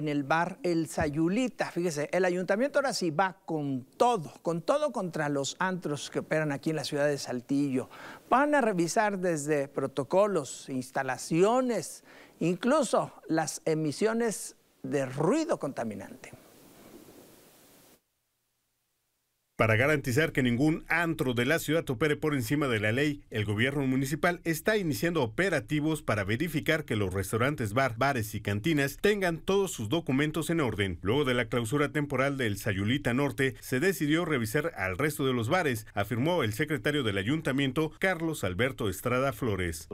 en el bar El Sayulita. Fíjese, el ayuntamiento ahora sí va con todo, con todo contra los antros que operan aquí en la ciudad de Saltillo. Van a revisar desde protocolos, instalaciones, incluso las emisiones de ruido contaminante. Para garantizar que ningún antro de la ciudad opere por encima de la ley, el gobierno municipal está iniciando operativos para verificar que los restaurantes, bar, bares y cantinas tengan todos sus documentos en orden. Luego de la clausura temporal del Sayulita Norte, se decidió revisar al resto de los bares, afirmó el secretario del ayuntamiento, Carlos Alberto Estrada Flores.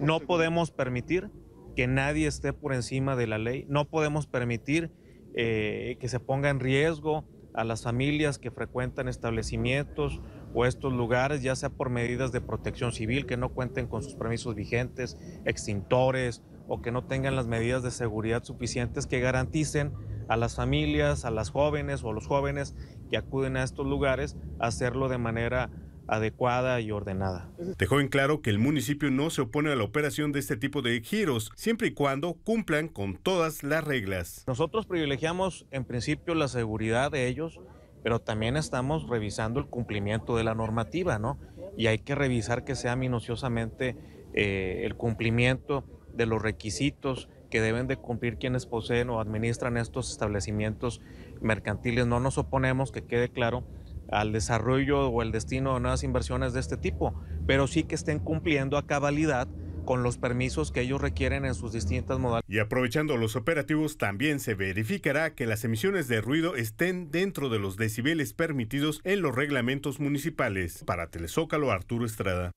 No podemos permitir que nadie esté por encima de la ley, no podemos permitir eh, que se ponga en riesgo a las familias que frecuentan establecimientos o estos lugares, ya sea por medidas de protección civil, que no cuenten con sus permisos vigentes, extintores o que no tengan las medidas de seguridad suficientes que garanticen a las familias, a las jóvenes o a los jóvenes que acuden a estos lugares, hacerlo de manera adecuada y ordenada. Dejó en claro que el municipio no se opone a la operación de este tipo de giros, siempre y cuando cumplan con todas las reglas. Nosotros privilegiamos en principio la seguridad de ellos, pero también estamos revisando el cumplimiento de la normativa, ¿no? Y hay que revisar que sea minuciosamente eh, el cumplimiento de los requisitos que deben de cumplir quienes poseen o administran estos establecimientos mercantiles. No nos oponemos, que quede claro, al desarrollo o el destino de nuevas inversiones de este tipo, pero sí que estén cumpliendo a cabalidad con los permisos que ellos requieren en sus distintas modalidades. Y aprovechando los operativos, también se verificará que las emisiones de ruido estén dentro de los decibeles permitidos en los reglamentos municipales. Para Telezócalo, Arturo Estrada.